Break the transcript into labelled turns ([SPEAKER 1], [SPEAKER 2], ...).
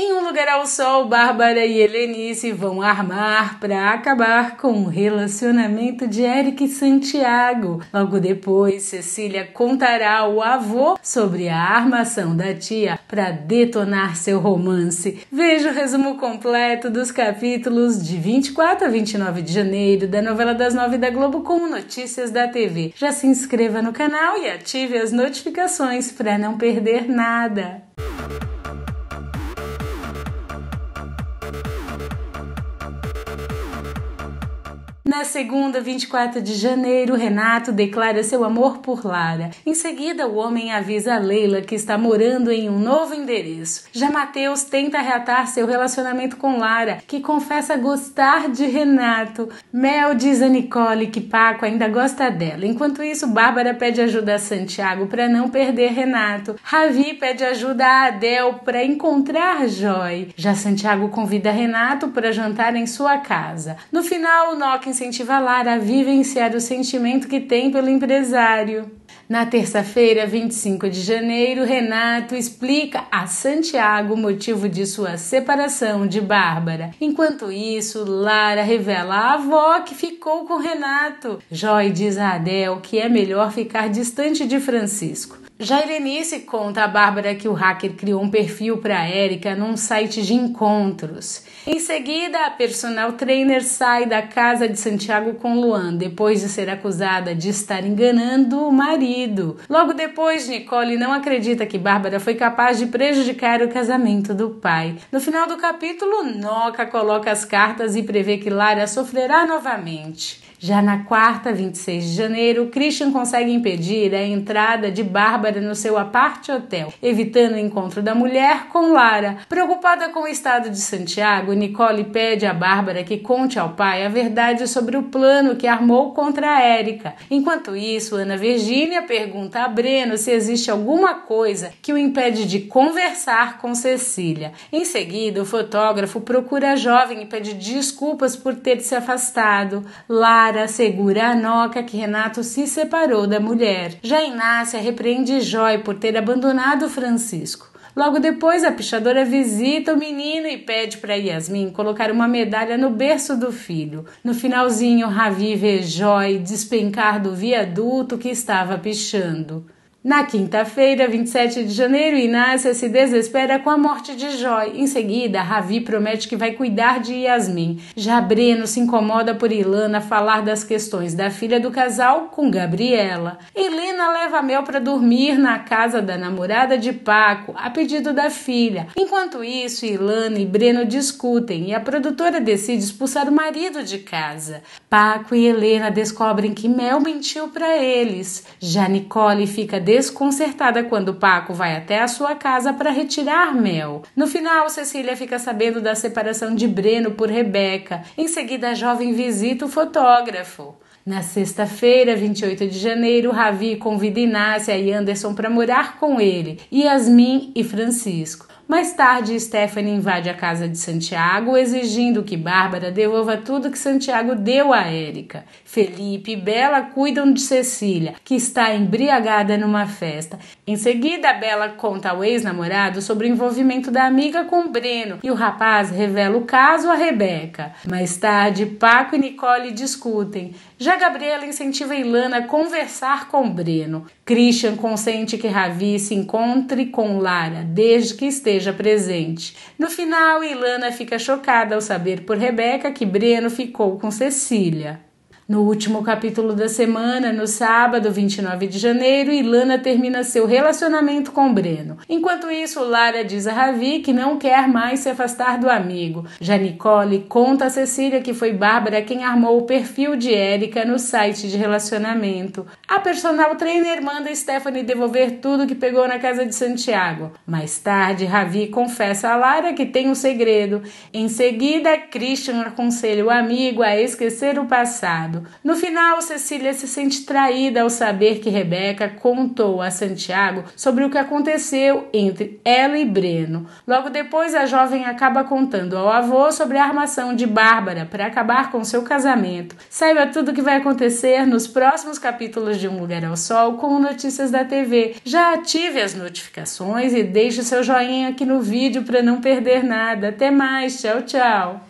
[SPEAKER 1] Em um lugar ao sol, Bárbara e Helenice vão armar para acabar com o relacionamento de Eric e Santiago. Logo depois, Cecília contará ao avô sobre a armação da tia para detonar seu romance. Veja o resumo completo dos capítulos de 24 a 29 de janeiro da novela das nove da Globo com notícias da TV. Já se inscreva no canal e ative as notificações para não perder nada. na segunda, 24 de janeiro, Renato declara seu amor por Lara. Em seguida, o homem avisa a Leila que está morando em um novo endereço. Já Mateus tenta reatar seu relacionamento com Lara, que confessa gostar de Renato. Mel diz a Nicole que Paco ainda gosta dela. Enquanto isso, Bárbara pede ajuda a Santiago para não perder Renato. Ravi pede ajuda a Adel para encontrar Joy. Já Santiago convida Renato para jantar em sua casa. No final, Nocken se incentivar a Lara a vivenciar o sentimento que tem pelo empresário. Na terça-feira, 25 de janeiro, Renato explica a Santiago o motivo de sua separação de Bárbara. Enquanto isso, Lara revela a avó que ficou com Renato. Joy diz a Adel que é melhor ficar distante de Francisco. Já Irenice conta a Bárbara que o hacker criou um perfil para Érica num site de encontros. Em seguida, a personal trainer sai da casa de Santiago com Luan, depois de ser acusada de estar enganando o marido marido. Logo depois, Nicole não acredita que Bárbara foi capaz de prejudicar o casamento do pai. No final do capítulo, Noca coloca as cartas e prevê que Lara sofrerá novamente. Já na quarta, 26 de janeiro, Christian consegue impedir a entrada de Bárbara no seu aparte hotel, evitando o encontro da mulher com Lara. Preocupada com o estado de Santiago, Nicole pede a Bárbara que conte ao pai a verdade sobre o plano que armou contra a Érica. Enquanto isso, Ana Virgínia pergunta a Breno se existe alguma coisa que o impede de conversar com Cecília. Em seguida, o fotógrafo procura a jovem e pede desculpas por ter se afastado. Lara Sara assegura a Noca que Renato se separou da mulher. Já Inácia repreende Joy por ter abandonado Francisco. Logo depois, a pichadora visita o menino e pede para Yasmin colocar uma medalha no berço do filho. No finalzinho, Ravi vê Joy despencar do viaduto que estava pichando. Na quinta-feira, 27 de janeiro, Inácia se desespera com a morte de Joy. Em seguida, Ravi promete que vai cuidar de Yasmin. Já Breno se incomoda por Ilana falar das questões da filha do casal com Gabriela. Helena leva Mel para dormir na casa da namorada de Paco, a pedido da filha. Enquanto isso, Ilana e Breno discutem e a produtora decide expulsar o marido de casa. Paco e Helena descobrem que Mel mentiu para eles. Já Nicole fica desesperada desconcertada quando Paco vai até a sua casa para retirar mel. No final, Cecília fica sabendo da separação de Breno por Rebeca. Em seguida, a jovem visita o fotógrafo. Na sexta-feira, 28 de janeiro, Ravi convida Inácia e Anderson para morar com ele, Yasmin e Francisco. Mais tarde, Stephanie invade a casa de Santiago, exigindo que Bárbara devolva tudo que Santiago deu a Érica. Felipe e Bela cuidam de Cecília, que está embriagada numa festa. Em seguida, Bela conta ao ex-namorado sobre o envolvimento da amiga com Breno e o rapaz revela o caso a Rebeca. Mais tarde, Paco e Nicole discutem. Já Gabriela incentiva Ilana a conversar com Breno. Christian consente que Ravi se encontre com Lara desde que esteja esteja presente. No final, Ilana fica chocada ao saber por Rebeca que Breno ficou com Cecília. No último capítulo da semana, no sábado, 29 de janeiro, Ilana termina seu relacionamento com Breno. Enquanto isso, Lara diz a Ravi que não quer mais se afastar do amigo. Já Nicole conta a Cecília que foi Bárbara quem armou o perfil de Érica no site de relacionamento. A personal trainer manda Stephanie devolver tudo que pegou na casa de Santiago. Mais tarde, Ravi confessa a Lara que tem um segredo. Em seguida, Christian aconselha o amigo a esquecer o passado. No final, Cecília se sente traída ao saber que Rebeca contou a Santiago sobre o que aconteceu entre ela e Breno. Logo depois, a jovem acaba contando ao avô sobre a armação de Bárbara para acabar com seu casamento. Saiba tudo o que vai acontecer nos próximos capítulos de Um Lugar ao Sol com notícias da TV. Já ative as notificações e deixe seu joinha aqui no vídeo para não perder nada. Até mais, tchau, tchau!